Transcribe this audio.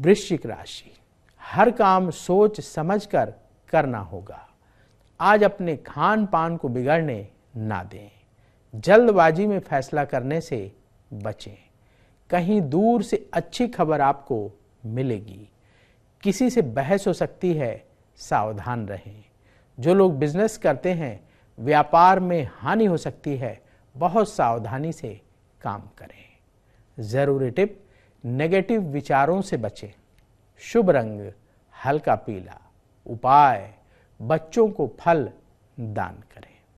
वृश्चिक राशि हर काम सोच समझकर करना होगा आज अपने खान पान को बिगड़ने ना दें जल्दबाजी में फैसला करने से बचें कहीं दूर से अच्छी खबर आपको मिलेगी किसी से बहस हो सकती है सावधान रहें जो लोग बिजनेस करते हैं व्यापार में हानि हो सकती है बहुत सावधानी से काम करें ज़रूरी टिप नेगेटिव विचारों से बचें शुभ रंग हल्का पीला उपाय बच्चों को फल दान करें